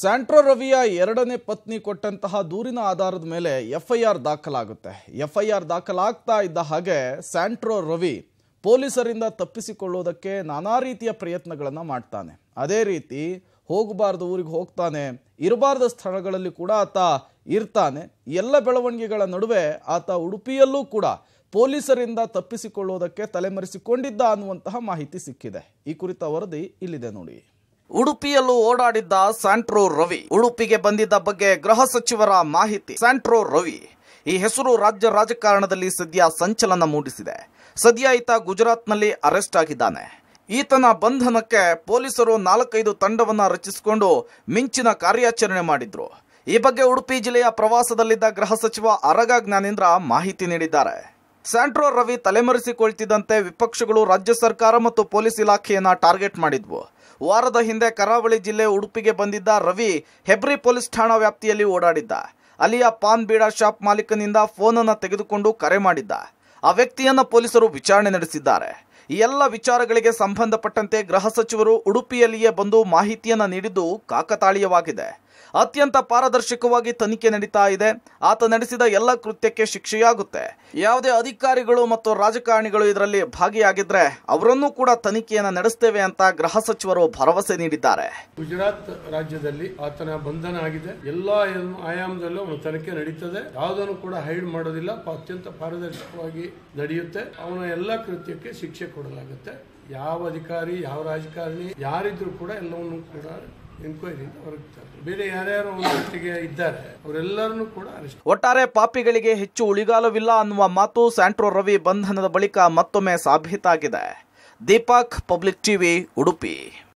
Santro ರವಿಯ ಎರಡನೇ ಪತ್ನಿ ಕೊಟ್ಟಂತಹ ದೂರಿನ ಆಧಾರದ ಮೇಲೆ ಎಫ್ಐಆರ್ ದಾಖಲಾಗುತ್ತೆ ಎಫ್ಐಆರ್ ದಾಖಲಾಗ್ತಾ ಇದ್ದ ಹಾಗೆ ಸ್ಯಾಂಟ್ರೋ ರವಿ ಪೊಲೀಸರಿಂದ ತಪ್ಪಿಸಿಕೊಳ್ಳೋದಕ್ಕೆ ನಾನಾ ರೀತಿಯ ಪ್ರಯತ್ನಗಳನ್ನು ಮಾಡ್ತಾನೆ ಅದೇ ರೀತಿ ಹೋಗಬಾರ್ದು ಊರಿಗೆ ಹೋಗ್ತಾನೆ ಇರಬಾರ್ದ ಸ್ಥಳಗಳಲ್ಲಿ ಕೂಡ ಆತ ಇರ್ತಾನೆ ಎಲ್ಲ ಬೆಳವಣಿಗೆಗಳ ನಡುವೆ ಆತ ಉಡುಪಿಯಲ್ಲೂ ಕೂಡ ಪೊಲೀಸರಿಂದ ತಪ್ಪಿಸಿಕೊಳ್ಳೋದಕ್ಕೆ ತಲೆಮರೆಸಿಕೊಂಡಿದ್ದ ಅನ್ನುವಂತಹ ಮಾಹಿತಿ ಸಿಕ್ಕಿದೆ ಈ ಕುರಿತ ವರದಿ ಇಲ್ಲಿದೆ ನೋಡಿ ಉಡುಪಿಯಲ್ಲೂ ಓಡಾಡಿದ್ದ ಸ್ಯಾಂಟ್ರೋ ರವಿ ಉಡುಪಿಗೆ ಬಂದಿದ್ದ ಬಗ್ಗೆ ಗೃಹ ಸಚಿವರ ಮಾಹಿತಿ ಸ್ಯಾಂಟ್ರೋ ರವಿ ಈ ಹೆಸರು ರಾಜ್ಯ ರಾಜಕಾರಣದಲ್ಲಿ ಸದ್ಯ ಸಂಚಲನ ಮೂಡಿಸಿದೆ ಸದ್ಯ ಈತ ಗುಜರಾತ್ನಲ್ಲಿ ಅರೆಸ್ಟ್ ಆಗಿದ್ದಾನೆ ಈತನ ಬಂಧನಕ್ಕೆ ಪೊಲೀಸರು ನಾಲ್ಕೈದು ತಂಡವನ್ನು ರಚಿಸಿಕೊಂಡು ಮಿಂಚಿನ ಕಾರ್ಯಾಚರಣೆ ಮಾಡಿದ್ರು ಈ ಬಗ್ಗೆ ಉಡುಪಿ ಜಿಲ್ಲೆಯ ಪ್ರವಾಸದಲ್ಲಿದ್ದ ಗೃಹ ಸಚಿವ ಅರಗ ಜ್ಞಾನೇಂದ್ರ ಮಾಹಿತಿ ನೀಡಿದ್ದಾರೆ ಸ್ಯಾಂಟ್ರೋ ರವಿ ತಲೆಮರೆಸಿಕೊಳ್ತಿದ್ದಂತೆ ವಿಪಕ್ಷಗಳು ರಾಜ್ಯ ಸರ್ಕಾರ ಮತ್ತು ಪೊಲೀಸ್ ಇಲಾಖೆಯನ್ನು ಟಾರ್ಗೆಟ್ ಮಾಡಿದ್ವು ವಾರದ ಹಿಂದೆ ಕರಾವಳಿ ಜಿಲ್ಲೆ ಉಡುಪಿಗೆ ಬಂದಿದ್ದ ರವಿ ಹೆಬ್ರಿ ಪೊಲೀಸ್ ಠಾಣಾ ವ್ಯಾಪ್ತಿಯಲ್ಲಿ ಓಡಾಡಿದ್ದ ಅಲ್ಲಿಯ ಪಾನ್ ಬೀಡಾ ಶಾಪ್ ಮಾಲೀಕನಿಂದ ಫೋನನ್ನು ತೆಗೆದುಕೊಂಡು ಕರೆ ಮಾಡಿದ್ದ ಆ ವ್ಯಕ್ತಿಯನ್ನು ಪೊಲೀಸರು ವಿಚಾರಣೆ ನಡೆಸಿದ್ದಾರೆ ಈ ಎಲ್ಲ ವಿಚಾರಗಳಿಗೆ ಸಂಬಂಧಪಟ್ಟಂತೆ ಗೃಹ ಸಚಿವರು ಉಡುಪಿಯಲ್ಲಿಯೇ ಬಂದು ಮಾಹಿತಿಯನ್ನು ನೀಡಿದ್ದು ಕಾಕತಾಳೀಯವಾಗಿದೆ ಅತ್ಯಂತ ಪಾರದರ್ಶಕವಾಗಿ ತನಿಖೆ ನಡೀತಾ ಇದೆ ಆತ ನಡೆಸಿದ ಎಲ್ಲ ಕೃತ್ಯಕ್ಕೆ ಶಿಕ್ಷೆಯಾಗುತ್ತೆ ಯಾವುದೇ ಅಧಿಕಾರಿಗಳು ಮತ್ತು ರಾಜಕಾರಣಿಗಳು ಇದರಲ್ಲಿ ಭಾಗಿಯಾಗಿದ್ರೆ ಅವರನ್ನು ಕೂಡ ತನಿಖೆಯನ್ನು ನಡೆಸ್ತೇವೆ ಅಂತ ಗೃಹ ಸಚಿವರು ಭರವಸೆ ನೀಡಿದ್ದಾರೆ ಗುಜರಾತ್ ರಾಜ್ಯದಲ್ಲಿ ಆತನ ಬಂಧನ ಆಗಿದೆ ಎಲ್ಲಾ ಆಯಾಮದಲ್ಲೂ ತನಿಖೆ ನಡೀತದೆ ಯಾವುದನ್ನು ಕೂಡ ಹೈಡ್ ಮಾಡೋದಿಲ್ಲ ಅತ್ಯಂತ ಪಾರದರ್ಶಕವಾಗಿ ನಡೆಯುತ್ತೆ ಅವನ ಎಲ್ಲ ಕೃತ್ಯಕ್ಕೆ ಶಿಕ್ಷೆ ಕೊಡಲಾಗುತ್ತೆ ಯಾವ ಅಧಿಕಾರಿ ಯಾವ ರಾಜಕಾರಣಿ ಯಾರಿದ್ರು ಕೂಡ ಎಲ್ಲವನ್ನು ಕೂಡ ಇದ್ದಾರೆ ಕೂಡ ಒಟ್ಟಾರೆ ಪಾಪಿಗಳಿಗೆ ಹೆಚ್ಚು ಉಳಿಗಾಲವಿಲ್ಲ ಅನ್ನುವ ಮಾತು ಸ್ಯಾಂಟ್ರೋ ರವಿ ಬಂಧನದ ಬಳಿಕ ಮತ್ತೊಮ್ಮೆ ಸಾಬೀತಾಗಿದೆ ದೀಪಕ್ ಪಬ್ಲಿಕ್ ಟಿವಿ ಉಡುಪಿ